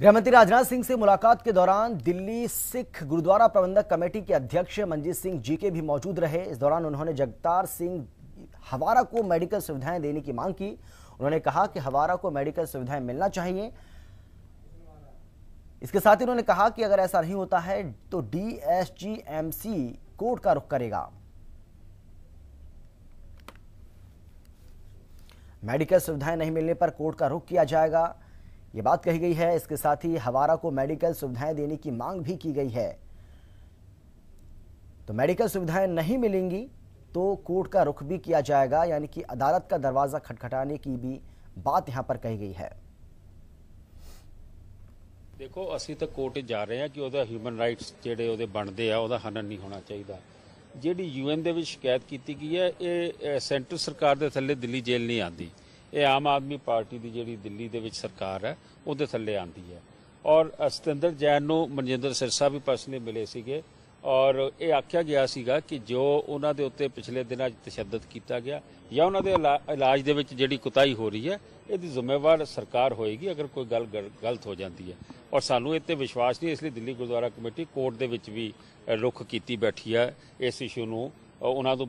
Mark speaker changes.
Speaker 1: गृहमंत्री राजनाथ सिंह से मुलाकात के दौरान दिल्ली सिख गुरुद्वारा प्रबंधक कमेटी के अध्यक्ष मंजीत सिंह जी के भी मौजूद रहे इस दौरान उन्होंने जगतार सिंह हवारा को मेडिकल सुविधाएं देने की मांग की उन्होंने कहा कि हवारा को मेडिकल सुविधाएं मिलना चाहिए इसके साथ ही उन्होंने कहा कि अगर ऐसा नहीं होता है तो डीएसजीएमसी कोर्ट का रुख करेगा मेडिकल सुविधाएं नहीं मिलने पर कोर्ट का रुख किया जाएगा ये बात कही गई है इसके साथ ही हवारा को मेडिकल सुविधाएं देने की मांग भी की गई है तो मेडिकल सुविधाएं नहीं मिलेंगी तो कोर्ट का रुख भी किया जाएगा यानी कि अदालत का दरवाज़ा खटखटाने की भी बात यहां पर कही गई है
Speaker 2: देखो ਅਸੀਂ तो कोर्ट जा रहे हैं कि ਉਹਦਾ ਹਿਊਮਨ ਰਾਈਟਸ ਜਿਹੜੇ ਉਹਦੇ ਬਣਦੇ ਆ ਉਹਦਾ ਹਨਨ ਨਹੀਂ ਹੋਣਾ ਚਾਹੀਦਾ ਜਿਹੜੀ ਯੂਐਨ ਦੇ ਵਿੱਚ ਸ਼ਿਕਾਇਤ ਕੀਤੀ ਗਈ ਹੈ ਇਹ ਸੈਂਟਰ ਸਰਕਾਰ ਦੇ ਥੱਲੇ ਦਿੱਲੀ ਜੇਲ੍ਹ ਇਹ ਆਮ ਆਦਮੀ ਪਾਰਟੀ ਦੀ ਜਿਹੜੀ ਦਿੱਲੀ ਦੇ ਵਿੱਚ ਸਰਕਾਰ ਹੈ ਉਹਦੇ ਥੱਲੇ ਆਂਦੀ ਹੈ ਔਰ ਸਤਿੰਦਰ ਜੈਨ ਨੂੰ ਮਨਜਿੰਦਰ ਸਿਰਸਾ ਵੀ ਪਰਸਨਲੀ ਮਿਲੇ ਸੀਗੇ ਔਰ ਇਹ ਆਖਿਆ ਗਿਆ ਸੀਗਾ ਕਿ ਜੋ ਉਹਨਾਂ ਦੇ ਉੱਤੇ ਪਿਛਲੇ ਦਿਨਾਂ 'ਚ ਤਸ਼ੱਦਦ ਕੀਤਾ ਗਿਆ ਜਾਂ ਉਹਨਾਂ ਦੇ ਇਲਾਜ ਦੇ ਵਿੱਚ ਜਿਹੜੀ ਕੁਤਾਈ ਹੋ ਰਹੀ ਹੈ ਇਹਦੀ ਜ਼ਿੰਮੇਵਾਰ ਸਰਕਾਰ ਹੋਏਗੀ ਅਗਰ ਕੋਈ ਗੱਲ ਗਲਤ ਹੋ ਜਾਂਦੀ ਹੈ ਔਰ ਸਾਨੂੰ ਇੱਥੇ ਵਿਸ਼ਵਾਸ ਨਹੀਂ ਇਸ ਲਈ ਦਿੱਲੀ ਗੁਰਦੁਆਰਾ ਕਮੇਟੀ ਕੋਰਟ ਦੇ ਵਿੱਚ ਵੀ ਰੁਖ ਕੀਤੀ ਬੈਠੀ ਹੈ ਇਸ ਇਸ਼ੂ ਨੂੰ ਉਹਨਾਂ ਤੋਂ